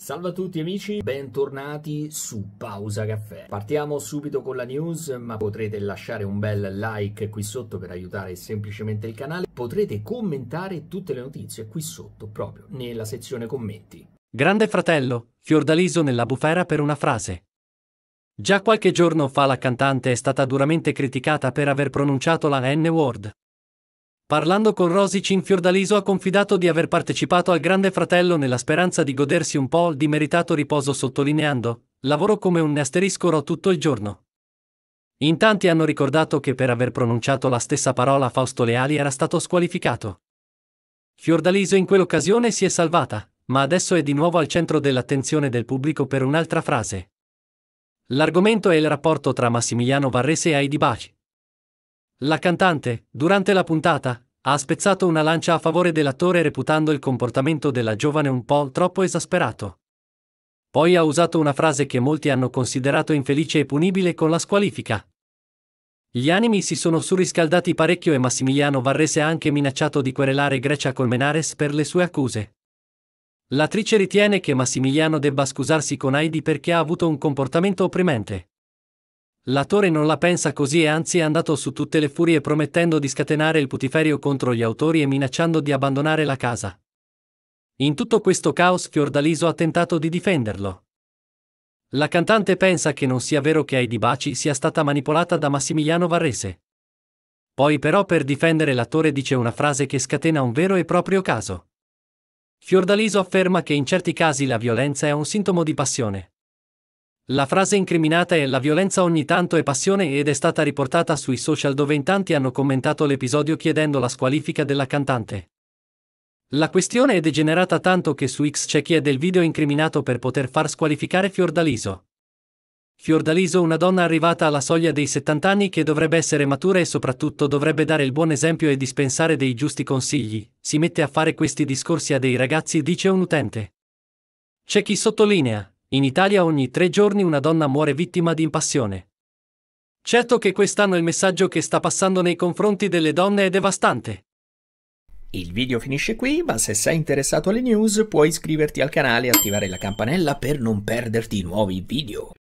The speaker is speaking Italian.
Salve a tutti amici, bentornati su Pausa Caffè. Partiamo subito con la news, ma potrete lasciare un bel like qui sotto per aiutare semplicemente il canale. Potrete commentare tutte le notizie qui sotto, proprio nella sezione commenti. Grande fratello, Fiordaliso nella bufera per una frase. Già qualche giorno fa la cantante è stata duramente criticata per aver pronunciato la N-word. Parlando con Rosicin, Fiordaliso ha confidato di aver partecipato al Grande Fratello nella speranza di godersi un po' di meritato riposo sottolineando, lavoro come un asterisco ro tutto il giorno. In tanti hanno ricordato che per aver pronunciato la stessa parola Fausto Leali era stato squalificato. Fiordaliso in quell'occasione si è salvata, ma adesso è di nuovo al centro dell'attenzione del pubblico per un'altra frase. L'argomento è il rapporto tra Massimiliano Varrese e Heidi Baci. La cantante, durante la puntata, ha spezzato una lancia a favore dell'attore reputando il comportamento della giovane un po' troppo esasperato. Poi ha usato una frase che molti hanno considerato infelice e punibile con la squalifica. Gli animi si sono surriscaldati parecchio e Massimiliano Varrese ha anche minacciato di querelare Grecia Colmenares per le sue accuse. L'attrice ritiene che Massimiliano debba scusarsi con Heidi perché ha avuto un comportamento opprimente. L'attore non la pensa così e anzi è andato su tutte le furie promettendo di scatenare il putiferio contro gli autori e minacciando di abbandonare la casa. In tutto questo caos Fiordaliso ha tentato di difenderlo. La cantante pensa che non sia vero che Heidi Baci sia stata manipolata da Massimiliano Varrese. Poi però per difendere l'attore dice una frase che scatena un vero e proprio caso. Fiordaliso afferma che in certi casi la violenza è un sintomo di passione. La frase incriminata è La violenza ogni tanto è passione ed è stata riportata sui social dove in tanti hanno commentato l'episodio chiedendo la squalifica della cantante. La questione è degenerata tanto che su X c'è chi è del video incriminato per poter far squalificare Fiordaliso. Fiordaliso una donna arrivata alla soglia dei 70 anni che dovrebbe essere matura e soprattutto dovrebbe dare il buon esempio e dispensare dei giusti consigli, si mette a fare questi discorsi a dei ragazzi dice un utente. C'è chi sottolinea, in Italia ogni tre giorni una donna muore vittima di impassione. Certo che quest'anno il messaggio che sta passando nei confronti delle donne è devastante. Il video finisce qui, ma se sei interessato alle news puoi iscriverti al canale e attivare la campanella per non perderti nuovi video.